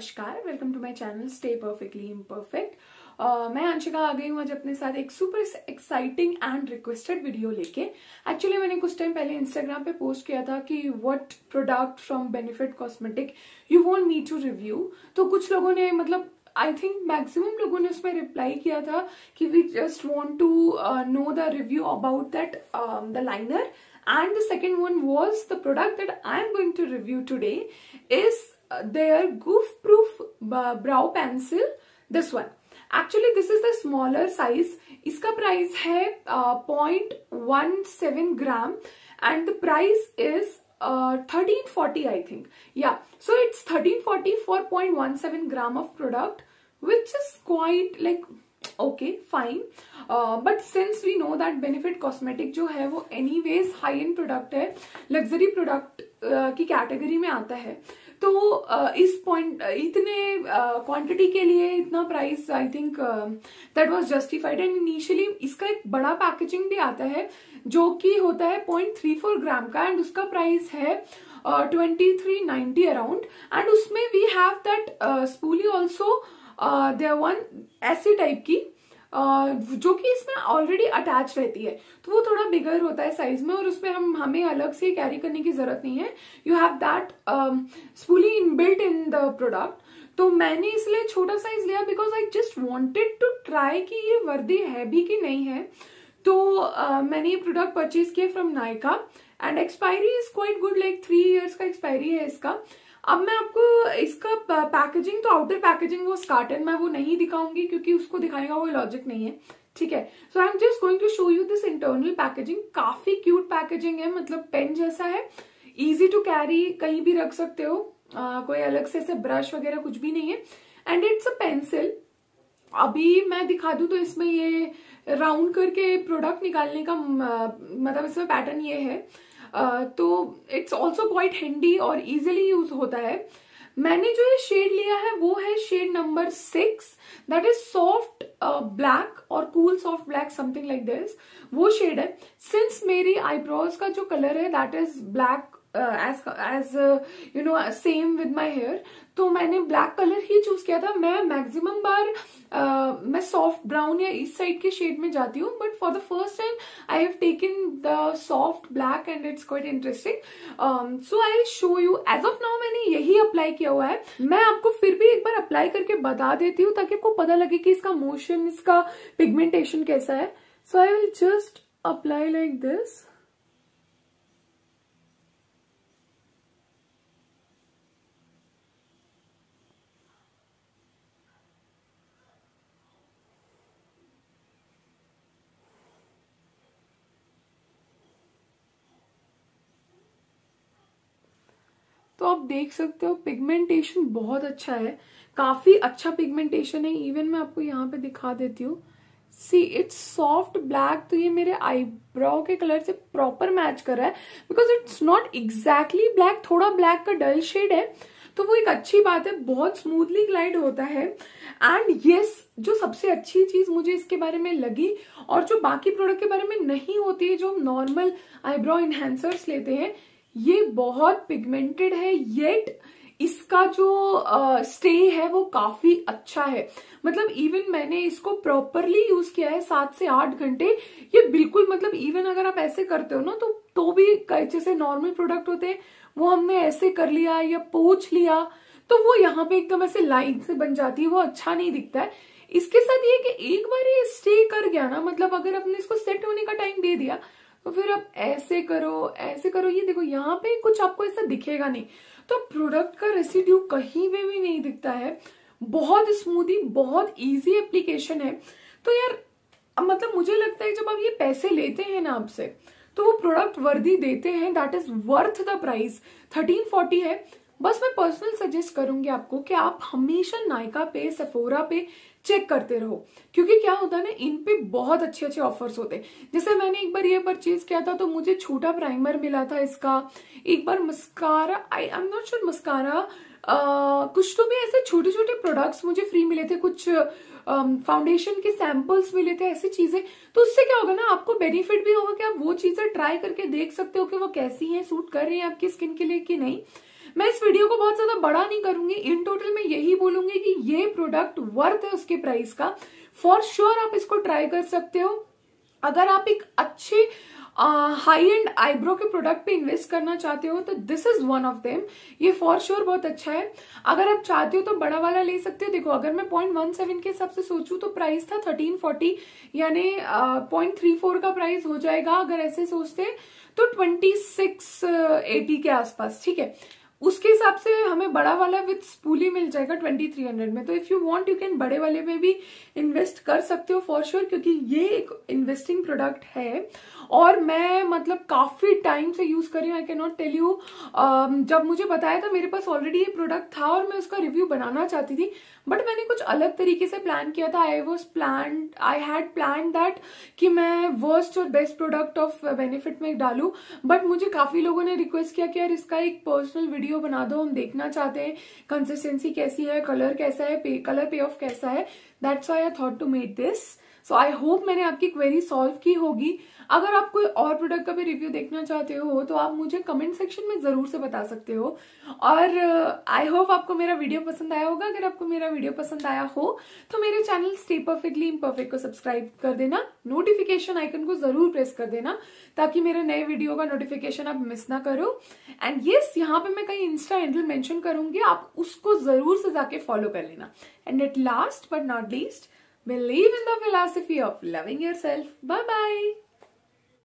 नमस्कार welcome to my channel stay perfectly imperfect मैं अंशिका आ गई हूँ आज अपने साथ एक super exciting and requested video लेके एक्चुअली मैंने कुछ टाइम पहले इंस्टाग्राम पे पोस्ट किया था कि what product from Benefit cosmetic you want me to review तो कुछ लोगों ने मतलब आई थिंक मैक्सिमम लोगों ने उसमें रिप्लाई किया था कि we just want to know the review about that the liner and the second one was the product that I am going to review today is their goof proof brow pencil this one actually this is the smaller size iska price hai uh, 0.17 gram and the price is uh, 1340 i think yeah so it's 1340 4.17 gram of product which is quite like okay fine uh, but since we know that benefit cosmetic जो है वो anyways high end product है luxury product की category में आता है तो इस पॉइंट इतने क्वांटिटी के लिए इतना price I think that was justified and initially इसका एक बड़ा पैकेजिंग भी आता है जो कि होता है पॉइंट थ्री फोर ग्राम का एंड उसका प्राइस है twenty three ninety around and उसमें we have that spoolie also there one ऐसी टाइप की जो कि इसमें ऑलरेडी अटैच रहती है तो वो थोड़ा बिगर होता है साइज में और उसमें हम हमें अलग से कैरी करने की जरूरत नहीं है you have that spoolie in built in the product तो मैंने इसलिए छोटा साइज लिया because I just wanted to try कि ये वर्दी है भी कि नहीं है तो uh, मैंने ये प्रोडक्ट परचेज किया from Nykaa and expiry is quite good like three years का एक्सपायरी है इसका अब मैं आपको इसका पैकेजिंग तो आउटर पैकेजिंग वो स्कार्टन मैं वो नहीं दिखाऊंगी क्योंकि उसको दिखाने का कोई लॉजिक नहीं है ठीक है so I am just going to show you this internal packaging काफी क्यूट पैकेजिंग है मतलब पेन जैसा है इजी टू कैरी कहीं भी रख सकते हो आ, कोई अलग से ऐसे ब्रश वगैरह कुछ भी नहीं है एंड इट्स अ पेंसिल अभी मैं दिखा दूं तो इसमें ये राउंड करके प्रोडक्ट निकालने का मतलब इसमें पैटर्न ये है तो इट्स ऑल्सो क्वाइट हैंडी और इजिली यूज होता है मैंने जो ये शेड लिया है वो है shade number six that is soft black और cool soft black something like this वो शेड है सिंस मेरी आईब्रोज का जो कलर है that is black as as you know same with my hair तो मैंने ब्लैक कलर ही चूज किया था मैं मैक्सिमम बार uh, मैं सॉफ्ट ब्राउन या इस साइड के शेड में जाती हूँ but for the first time I have taken the soft black and it's quite interesting. Um, so I will show you. As of now मैंने यही अप्लाई किया हुआ है मैं आपको फिर भी एक बार अप्लाई करके बता देती हूँ ताकि आपको पता लगे कि इसका मोशन इसका पिगमेंटेशन कैसा है so I will just apply like this तो आप देख सकते हो पिगमेंटेशन बहुत अच्छा है काफी अच्छा पिगमेंटेशन है इवन मैं आपको यहाँ पे दिखा देती हूँ सी इट्स सॉफ्ट ब्लैक तो ये मेरे आईब्रो के कलर से प्रॉपर मैच कर रहा है because it's not exactly black थोड़ा ब्लैक का डल शेड है तो वो एक अच्छी बात है बहुत स्मूथली ग्लाइड होता है एंड यस yes, जो सबसे अच्छी चीज मुझे इसके बारे में लगी और जो बाकी प्रोडक्ट के बारे में नहीं होती है जो हम नॉर्मल आईब्रो इन्हेंसर्स लेते हैं ये बहुत पिगमेंटेड है येट इसका जो स्टे uh, है वो काफी अच्छा है मतलब इवन मैंने इसको प्रॉपरली यूज किया है सात से आठ घंटे ये बिल्कुल मतलब इवन अगर आप ऐसे करते हो ना तो तो भी जैसे नॉर्मल प्रोडक्ट होते हैं वो हमने ऐसे कर लिया या पोछ लिया तो वो यहाँ पे एकदम ऐसे लाइन से बन जाती है वो अच्छा नहीं दिखता है इसके साथ ये कि एक बार ये स्टे कर गया ना मतलब अगर आपने इसको सेट होने का टाइम दे दिया तो फिर आप ऐसे करो ऐसे करो ये देखो यहाँ पे कुछ आपको ऐसा दिखेगा नहीं तो प्रोडक्ट का रेसिड्यू कहीं पे भी नहीं दिखता है बहुत स्मूदी बहुत इजी एप्लीकेशन है तो यार मतलब मुझे लगता है जब आप ये पैसे लेते हैं ना आपसे तो वो प्रोडक्ट वर्दी देते हैं that is worth the price thirteen forty है बस मैं पर्सनल सजेस्ट करूंगी आपको कि आप हमेशा नायका पे सफोरा पे चेक करते रहो क्योंकि क्या होता है ना इन पे बहुत अच्छे अच्छे ऑफर्स होते हैं जैसे मैंने एक बार ये परचेज किया था तो मुझे छोटा प्राइमर मिला था इसका एक बार mascara I am not sure mascara कुछ तो भी ऐसे छोटे छोटे प्रोडक्ट्स मुझे फ्री मिले थे कुछ फाउंडेशन के सैंपल्स मिले थे ऐसी चीजें तो उससे क्या होगा ना आपको बेनिफिट भी होगा कि आप वो चीजें ट्राई करके देख सकते हो कि वो कैसी हैं सूट कर रही हैं आपकी स्किन के लिए कि नहीं मैं इस वीडियो को बहुत ज्यादा बड़ा नहीं करूंगी इन टोटल मैं यही बोलूंगी कि ये प्रोडक्ट वर्थ है उसके प्राइस का फॉर श्योर sure आप इसको ट्राई कर सकते हो अगर आप एक अच्छे हाई एंड आईब्रो के प्रोडक्ट पे इन्वेस्ट करना चाहते हो तो this is one of them ये फॉर श्योर sure बहुत अच्छा है अगर आप चाहते हो तो बड़ा वाला ले सकते हो देखो अगर मैं पॉइंट वन सेवन के हिसाब से सोचू तो प्राइस था थर्टीन फोर्टी यानी पॉइंट थ्री फोर का प्राइस हो जाएगा अगर ऐसे सोचते तो ट्वेंटी सिक्स एटी के आसपास ठीक है उसके हिसाब से हमें बड़ा वाला विथ स्पूली मिल जाएगा ट्वेंटी थ्री हंड्रेड में तो if you want you can बड़े वाले में भी इन्वेस्ट कर सकते हो फॉर श्योर क्योंकि ये एक इन्वेस्टिंग प्रोडक्ट है और मैं मतलब काफी टाइम से यूज करी हूँ I can not tell you जब मुझे बताया था मेरे पास ऑलरेडी ये प्रोडक्ट था और मैं उसका रिव्यू बनाना चाहती थी बट मैंने कुछ अलग तरीके से प्लान किया था I was plan I had plan that कि मैं वर्स्ट और बेस्ट प्रोडक्ट ऑफ बेनिफिट में डालू बट मुझे काफी लोगों ने रिक्वेस्ट किया कि यार इसका एक पर्सनल वीडियो वीडियो बना दो हम देखना चाहते हैं कंसिस्टेंसी कैसी है कलर कैसा है कलर पे ऑफ कैसा है that's why I thought to make this so I hope मैंने आपकी क्वेरी सॉल्व की होगी अगर आप कोई और प्रोडक्ट का भी रिव्यू देखना चाहते हो तो आप मुझे कमेंट सेक्शन में ज़रूर से बता सकते हो और आई uh, होप आपको मेरा वीडियो पसंद आया होगा अगर आपको मेरा वीडियो पसंद आया हो तो मेरे चैनल स्टे परफेक्टली इम्परफेक्ट को सब्सक्राइब कर देना नोटिफिकेशन आइकन को ज़रूर प्रेस कर देना ताकि मेरे नए वीडियो का नोटिफिकेशन आप मिस ना करो एंड येस यहाँ पे मैं कहीं इंस्टा हैंडल मैंशन करूंगी आप उसको ज़रूर से जाके फॉलो कर लेना and at last but not least Believe in the philosophy of loving yourself. Bye bye.